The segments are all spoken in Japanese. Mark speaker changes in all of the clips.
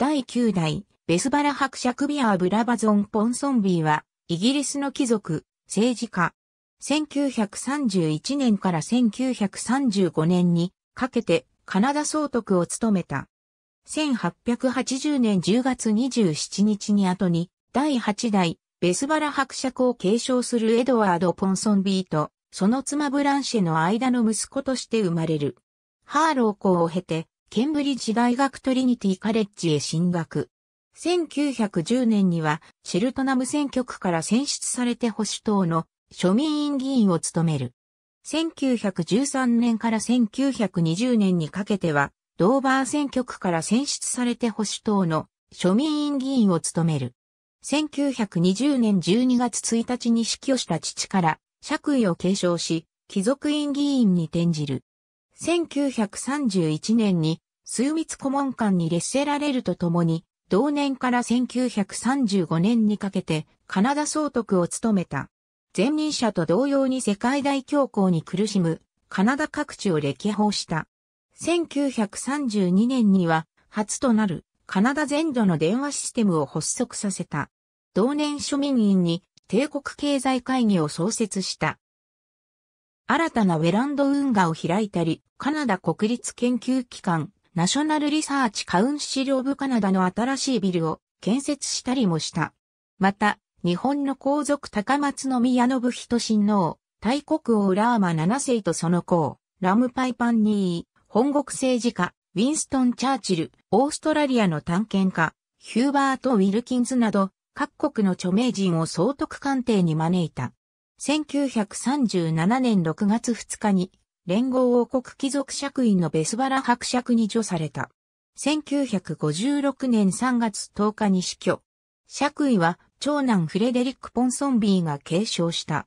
Speaker 1: 第9代、ベスバラ伯爵ビアー・ブラバゾン・ポンソンビーは、イギリスの貴族、政治家。1931年から1935年にかけてカナダ総督を務めた。1880年10月27日に後に第8代ベスバラ伯爵を継承するエドワード・ポンソンビーとその妻ブランシェの間の息子として生まれる。ハーロー校を経てケンブリッジ大学トリニティカレッジへ進学。1910年にはシェルトナム選挙区から選出されて保守党の庶民院議員を務める。1913年から1920年にかけてはドーバー選挙区から選出されて保守党の庶民院議員を務める。1920年12月1日に死去した父から爵位を継承し、貴族院議員に転じる。1931年に枢密顧問官に列せられるとともに、同年から1935年にかけてカナダ総督を務めた。前任者と同様に世界大恐慌に苦しむカナダ各地を歴訪した。1932年には初となるカナダ全土の電話システムを発足させた。同年庶民院に帝国経済会議を創設した。新たなウェランド運河を開いたり、カナダ国立研究機関、ナショナルリサーチカウンシルオブカナダの新しいビルを建設したりもした。また、日本の皇族高松宮信人親王、大国王ラーマ7世とその子、ラムパイパンニー、本国政治家、ウィンストン・チャーチル、オーストラリアの探検家、ヒューバート・ウィルキンズなど、各国の著名人を総督官邸に招いた。1937年6月2日に、連合王国貴族爵位のベスバラ伯爵に除された。1956年3月10日に死去。爵位は、長男フレデリック・ポンソンビーが継承した。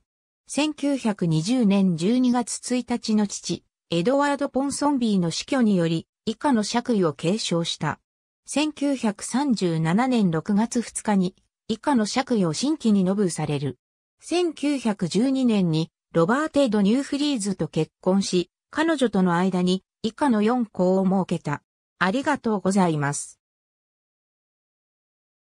Speaker 1: 1920年12月1日の父、エドワード・ポンソンビーの死去により、以下の爵位を継承した。1937年6月2日に、以下の爵位を新規にノブされる。1912年にロバーテ・ド・ニューフリーズと結婚し、彼女との間に以下の4校を設けた。ありがとうございます。